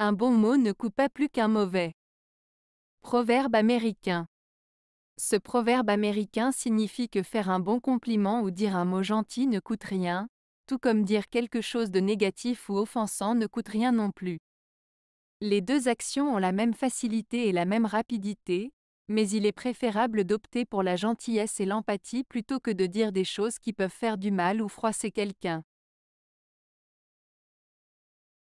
Un bon mot ne coûte pas plus qu'un mauvais. Proverbe américain. Ce proverbe américain signifie que faire un bon compliment ou dire un mot gentil ne coûte rien, tout comme dire quelque chose de négatif ou offensant ne coûte rien non plus. Les deux actions ont la même facilité et la même rapidité, mais il est préférable d'opter pour la gentillesse et l'empathie plutôt que de dire des choses qui peuvent faire du mal ou froisser quelqu'un.